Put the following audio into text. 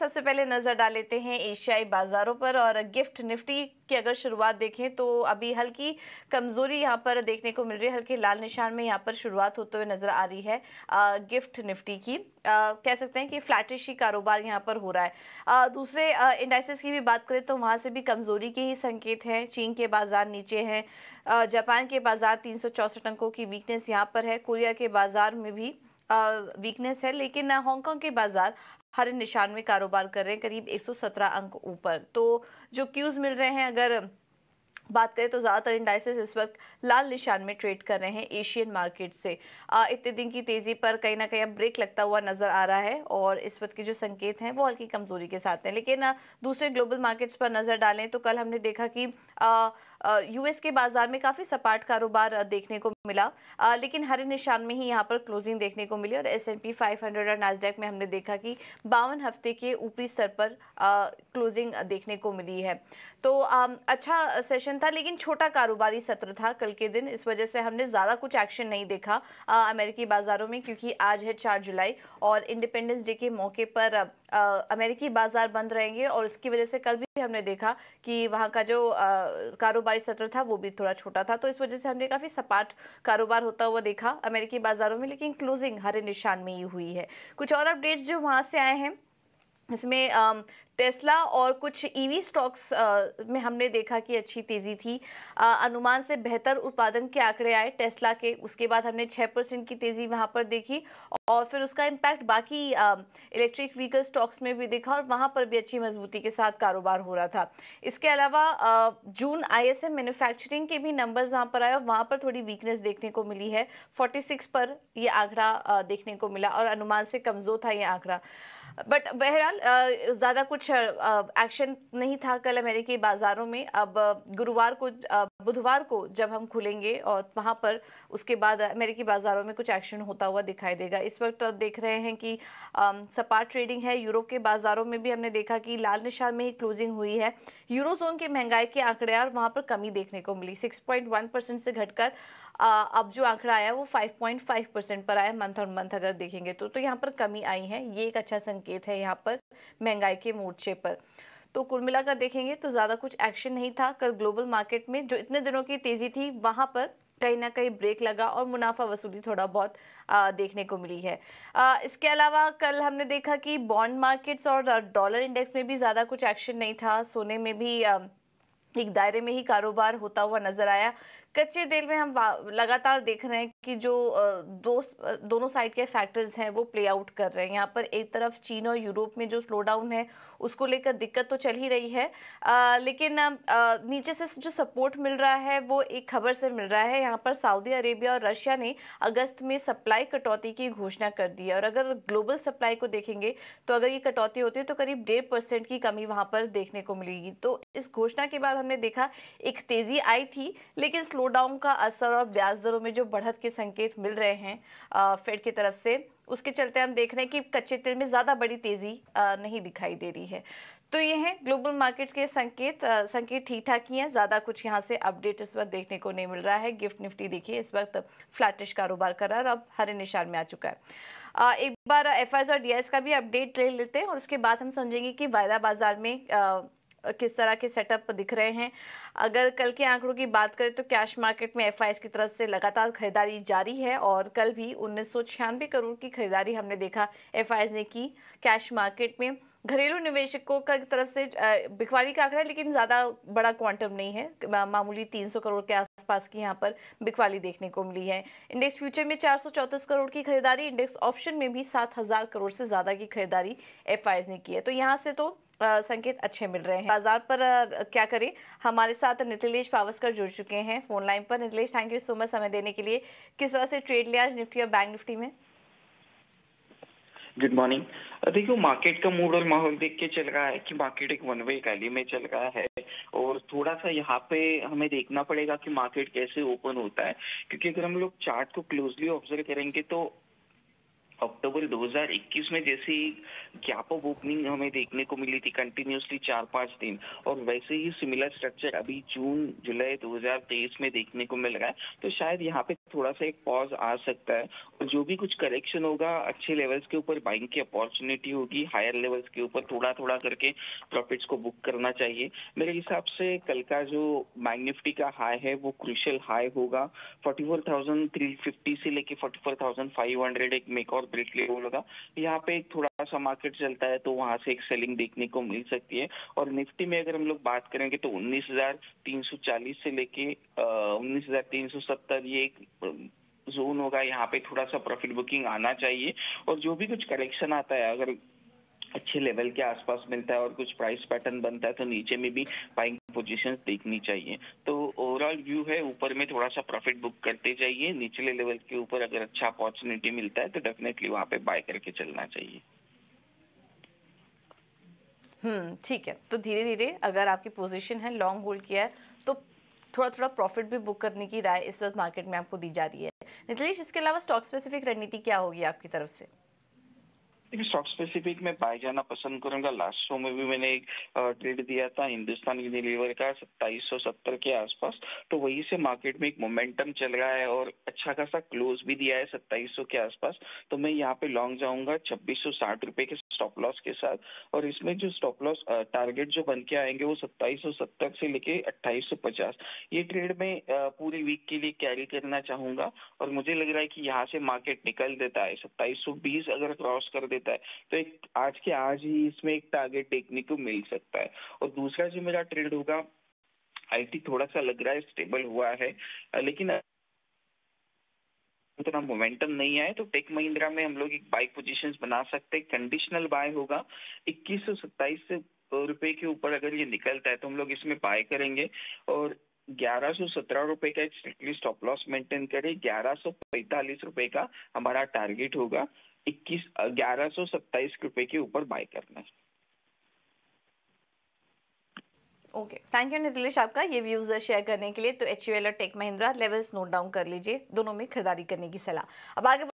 सबसे पहले नजर डाल लेते हैं एशियाई बाजारों पर और गिफ्ट निफ्टी की अगर शुरुआत देखें तो अभी हल्की कमजोरी यहाँ पर देखने को मिल रही है हल्के लाल निशान में यहाँ पर शुरुआत होते हुए नजर आ रही है आ, गिफ्ट निफ्टी की आ, कह सकते हैं कि फ्लैटिश ही कारोबार यहाँ पर हो रहा है आ, दूसरे इंडाइसिस की भी बात करें तो वहाँ से भी कमजोरी के ही संकेत हैं चीन के बाजार नीचे हैं जापान के बाजार तीन अंकों की वीकनेस यहाँ पर है कोरिया के बाजार में भी वीकनेस है लेकिन हांगकांग के बाजार हर निशान में कारोबार कर रहे हैं करीब 117 अंक ऊपर तो जो क्यूज़ मिल रहे हैं अगर बात करें तो ज़्यादातर इंडाइसिस इस वक्त लाल निशान में ट्रेड कर रहे हैं एशियन मार्केट से इतने दिन की तेज़ी पर कहीं ना कहीं अब ब्रेक लगता हुआ नज़र आ रहा है और इस वक्त के जो संकेत हैं वो हल्की कमज़ोरी के साथ हैं लेकिन दूसरे ग्लोबल मार्केट्स पर नज़र डालें तो कल हमने देखा कि आ, यूएस के बाजार में काफ़ी सपाट कारोबार देखने को मिला लेकिन हरे निशान में ही यहाँ पर क्लोजिंग देखने को मिली और S and P five hundred और नाजडेक में हमने देखा कि बावन हफ्ते के ऊपरी स्तर पर क्लोजिंग देखने को मिली है तो अच्छा सेशन था लेकिन छोटा कारोबारी सत्र था कल के दिन इस वजह से हमने ज़्यादा कुछ एक्शन नहीं देखा अमेरिकी बाज़ारों में क्योंकि आज है चार जुलाई और इंडिपेंडेंस डे के मौके पर अमेरिकी बाज़ार बंद रहेंगे और इसकी वजह से कल भी हमने देखा कि वहाँ का जो कारोबारी सत्र था वो भी थोड़ा छोटा था तो इस वजह से हमने काफ़ी सपाट कारोबार होता हुआ देखा अमेरिकी बाजारों में लेकिन क्लोजिंग हरे निशान में ही हुई है कुछ और अपडेट्स जो वहाँ से आए हैं इसमें टेस्ला और कुछ ईवी e स्टॉक्स में हमने देखा कि अच्छी तेज़ी थी अनुमान से बेहतर उत्पादन के आंकड़े आए टेस्ला के उसके बाद हमने 6 परसेंट की तेज़ी वहां पर देखी और फिर उसका इम्पैक्ट बाकी इलेक्ट्रिक व्हीकल स्टॉक्स में भी देखा और वहां पर भी अच्छी मजबूती के साथ कारोबार हो रहा था इसके अलावा जून आई मैन्युफैक्चरिंग के भी नंबर्स वहाँ पर आए और वहाँ पर थोड़ी वीकनेस देखने को मिली है फोर्टी पर ये आंकड़ा देखने को मिला और अनुमान से कमज़ोर था ये आंकड़ा बट बहरहाल ज़्यादा कुछ एक्शन नहीं था कल अमेरिकी बाज़ारों में अब गुरुवार को बुधवार को जब हम खुलेंगे और वहाँ पर उसके बाद अमेरिकी बाज़ारों में कुछ एक्शन होता हुआ दिखाई देगा इस वक्त तो देख रहे हैं कि सपाट ट्रेडिंग है यूरोप के बाज़ारों में भी हमने देखा कि लाल निशान में ही क्लोजिंग हुई है यूरोजोन के महंगाई के आंकड़े और वहाँ पर कमी देखने को मिली सिक्स से घटकर अब जो आंकड़ा आया वो 5.5 परसेंट पर आया मंथ और मंथ अगर देखेंगे तो तो यहाँ पर कमी आई है ये एक अच्छा संकेत है यहाँ पर महंगाई के मोर्चे पर तो कुल मिलाकर देखेंगे तो ज़्यादा कुछ एक्शन नहीं था कल ग्लोबल मार्केट में जो इतने दिनों की तेज़ी थी वहाँ पर कहीं ना कहीं ब्रेक लगा और मुनाफा वसूली थोड़ा बहुत आ, देखने को मिली है आ, इसके अलावा कल हमने देखा कि बॉन्ड मार्केट्स और डॉलर इंडेक्स में भी ज़्यादा कुछ एक्शन नहीं था सोने में भी आ, एक दायरे में ही कारोबार होता हुआ नजर आया कच्चे तेल में हम लगातार देख रहे हैं कि जो दो दोनों साइड के फैक्टर्स हैं वो प्ले आउट कर रहे हैं यहाँ पर एक तरफ चीन और यूरोप में जो स्लो डाउन है उसको लेकर दिक्कत तो चल ही रही है आ, लेकिन आ, नीचे से जो सपोर्ट मिल रहा है वो एक खबर से मिल रहा है यहाँ पर सऊदी अरेबिया और रशिया ने अगस्त में सप्लाई कटौती की घोषणा कर दी है और अगर ग्लोबल सप्लाई को देखेंगे तो अगर ये कटौती होती है तो करीब डेढ़ परसेंट की कमी वहाँ पर देखने को मिलेगी तो इस घोषणा के बाद हमने देखा एक तेजी आई थी लेकिन स्लोडाउन डाउन का असर और ब्याज दरों में जो बढ़त के संकेत मिल रहे हैं फेड की तरफ से उसके चलते हम देख रहे हैं कि कच्चे तेल में ज़्यादा बड़ी तेज़ी नहीं दिखाई दे रही है तो ये हैं ग्लोबल मार्केट्स के संकेत संकेत ठीक ठाक ही हैं ज़्यादा कुछ यहाँ से अपडेट इस वक्त देखने को नहीं मिल रहा है गिफ्ट निफ्टी देखिए इस वक्त फ्लैटिश कारोबार कर रहा है और अब हरे निशान में आ चुका है आ, एक बार एफ और डी का भी अपडेट ले लेते हैं और उसके बाद हम समझेंगे कि वायदा बाजार में आ, किस तरह के सेटअप दिख रहे हैं अगर कल के आंकड़ों की बात करें तो कैश मार्केट में एफ की तरफ से लगातार खरीदारी जारी है और कल भी उन्नीस करोड़ की खरीदारी हमने देखा एफ ने की कैश मार्केट में घरेलू निवेशकों का तरफ से बिकवाली का आंकड़ा लेकिन ज़्यादा बड़ा क्वांटम नहीं है मामूली 300 करोड़ के आसपास की यहाँ पर बिकवाली देखने को मिली है इंडेक्स फ्यूचर में चार करोड़ की खरीदारी इंडेक्स ऑप्शन में भी सात करोड़ से ज़्यादा की खरीदारी एफ ने की है तो यहाँ से तो संकेत अच्छे मिल रहे हैं बाजार पर क्या करें हमारे साथ नितिलेश पावस्कर जुड़ चुके हैं फोन लाइन पर Nitilesh thank you so much समय देने के लिए किस तरह से ट्रेड लिया आज निफ्टी और बैंक निफ्टी में गुड मॉर्निंग देखियो मार्केट का मूड और माहौल देख के चल रहा है कि मार्केट एक वन वे कैली में चल रहा है और थोड़ा सा यहाँ पे हमें देखना पड़ेगा कि मार्केट कैसे ओपन होता है क्योंकि अगर हम लोग चार्ट को क्लोजली ऑब्जर्व करेंगे तो अक्टूबर 2021 में जैसे गैप ऑफ ओपनिंग हमें देखने को मिली थी कंटिन्यूसली चार पांच दिन और वैसे ही सिमिलर स्ट्रक्चर अभी जून जुलाई 2023 में देखने को मिल रहा है तो शायद यहाँ पे थोड़ा सा एक पॉज आ सकता है और जो भी कुछ करेक्शन होगा अच्छे लेवल्स के ऊपर बाइंग की अपॉर्चुनिटी होगी हायर लेवल्स के ऊपर थोड़ा थोड़ा करके प्रॉफिट्स को बुक करना चाहिए मेरे हिसाब से कल का जो बैंक निफ्टी का हाई है वो क्रूशल हाई होगा फोर्टी से लेके फोर्टी एक मेक और ब्रेक लेवल होगा यहाँ पे एक थोड़ा सा मार्केट चलता है तो वहां से एक सेलिंग देखने को मिल सकती है और निफ्टी में अगर हम लोग बात करेंगे तो 19,340 से लेके उन्नीस ये एक जोन होगा यहाँ पे थोड़ा सा प्रॉफिट बुकिंग आना चाहिए और जो भी कुछ करेक्शन आता है अगर अच्छे लेवल के आसपास मिलता है और कुछ प्राइस पैटर्न बनता है तो नीचे में भी बाइंग पोजीशंस देखनी चाहिए तो ओवरऑल व्यू है ऊपर में थोड़ा सा प्रॉफिट बुक करते जाइए निचले लेवल के ऊपर अगर अच्छा अपॉर्चुनिटी मिलता है तो डेफिनेटली वहाँ पे बाय करके चलना चाहिए हम्म ठीक है तो धीरे धीरे अगर आपकी पोजीशन है लॉन्ग होल्ड किया है थोड़ा थोड़ा प्रॉफिट भी बुक करने की राय इस वक्त मार्केट में आपको दी जा रही है नितिलेश इसके अलावा स्टॉक स्पेसिफिक रणनीति क्या होगी आपकी तरफ से लेकिन स्टॉक स्पेसिफिक में बाय जाना पसंद करूंगा लास्ट शो में भी मैंने एक ट्रेड दिया था हिंदुस्तान यूनिलीवर का सत्ताईस सौ सत्तर के आसपास तो वहीं से मार्केट में एक मोमेंटम चल रहा है और अच्छा खासा क्लोज भी दिया है सत्ताईस के आसपास तो मैं यहाँ पे लॉन्ग जाऊंगा छब्बीस रुपए के स्टॉप लॉस के साथ और इसमें जो स्टॉप लॉस टारगेट जो बन के आएंगे वो सत्ताईस से लेके अट्ठाईस ये ट्रेड में पूरे वीक के लिए कैरी करना चाहूंगा और मुझे लग रहा है कि यहाँ से मार्केट निकल देता है सत्ताईस अगर क्रॉस कर देता देता है तो एक आज के आज ही इसमें एक टारगेट देखने को मिल सकता है और दूसरा जो मेरा ट्रेंड होगा आईटी थोड़ा सा लग रहा है स्टेबल हुआ है लेकिन इतना मोमेंटम नहीं आए तो टेक महिंद्रा में हम लोग एक बाइक पोजीशंस बना सकते हैं कंडीशनल बाय होगा इक्कीस सौ सत्ताईस से रुपए के ऊपर अगर ये निकलता है तो हम लोग इसमें बाय करेंगे और ग्यारह सौ सत्रह रुपए का स्ट्रिक्टली स्टॉप लॉस मेंटेन करें ग्यारह सौ पैंतालीस रुपए का हमारा टारगेट होगा इक्कीस ग्यारह सौ सत्ताईस रुपए के ऊपर बाय करना है ओके थैंक यू नितिलेश आपका ये व्यूज शेयर करने के लिए तो एच और Tech Mahindra levels note down कर लीजिए दोनों में खरीदारी करने की सलाह अब आगे